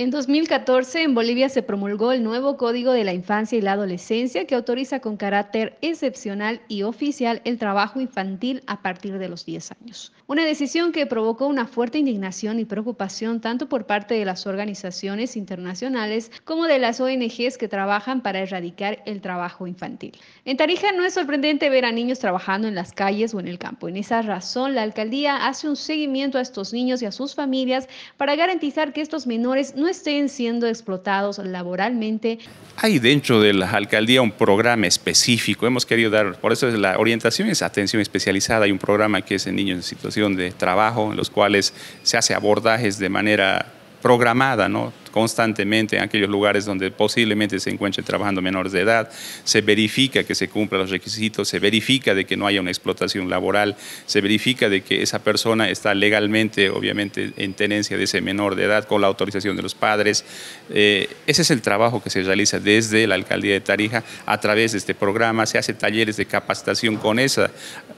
En 2014, en Bolivia se promulgó el nuevo Código de la Infancia y la Adolescencia que autoriza con carácter excepcional y oficial el trabajo infantil a partir de los 10 años. Una decisión que provocó una fuerte indignación y preocupación tanto por parte de las organizaciones internacionales como de las ONGs que trabajan para erradicar el trabajo infantil. En Tarija no es sorprendente ver a niños trabajando en las calles o en el campo. En esa razón, la alcaldía hace un seguimiento a estos niños y a sus familias para garantizar que estos menores no estén siendo explotados laboralmente. Hay dentro de la alcaldía un programa específico, hemos querido dar, por eso es la orientación es atención especializada, hay un programa que es en niños en situación de trabajo, en los cuales se hace abordajes de manera programada, ¿no? constantemente en aquellos lugares donde posiblemente se encuentren trabajando menores de edad, se verifica que se cumplan los requisitos, se verifica de que no haya una explotación laboral, se verifica de que esa persona está legalmente, obviamente, en tenencia de ese menor de edad con la autorización de los padres. Eh, ese es el trabajo que se realiza desde la alcaldía de Tarija a través de este programa, se hace talleres de capacitación con esa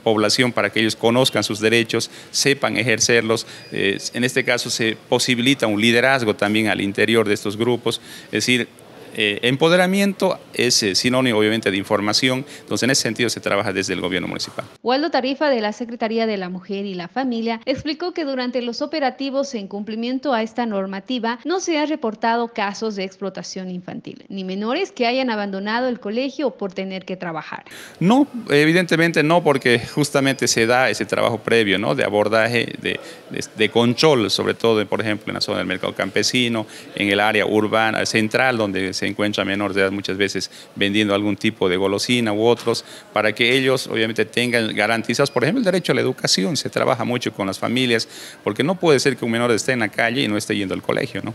población para que ellos conozcan sus derechos, sepan ejercerlos. Eh, en este caso se posibilita un liderazgo también al interior interior de estos grupos. Es decir, eh, empoderamiento es eh, sinónimo obviamente de información, entonces en ese sentido se trabaja desde el gobierno municipal. Waldo Tarifa de la Secretaría de la Mujer y la Familia explicó que durante los operativos en cumplimiento a esta normativa no se han reportado casos de explotación infantil, ni menores que hayan abandonado el colegio por tener que trabajar. No, evidentemente no, porque justamente se da ese trabajo previo ¿no? de abordaje, de control, sobre todo, por ejemplo, en la zona del mercado campesino, en el área urbana, central, donde se se encuentra menores de edad muchas veces vendiendo algún tipo de golosina u otros, para que ellos obviamente tengan garantizados, por ejemplo, el derecho a la educación. Se trabaja mucho con las familias, porque no puede ser que un menor esté en la calle y no esté yendo al colegio, ¿no?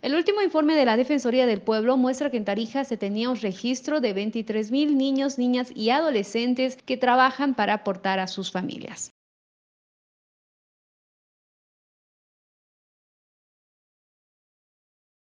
El último informe de la Defensoría del Pueblo muestra que en Tarija se tenía un registro de 23 mil niños, niñas y adolescentes que trabajan para aportar a sus familias.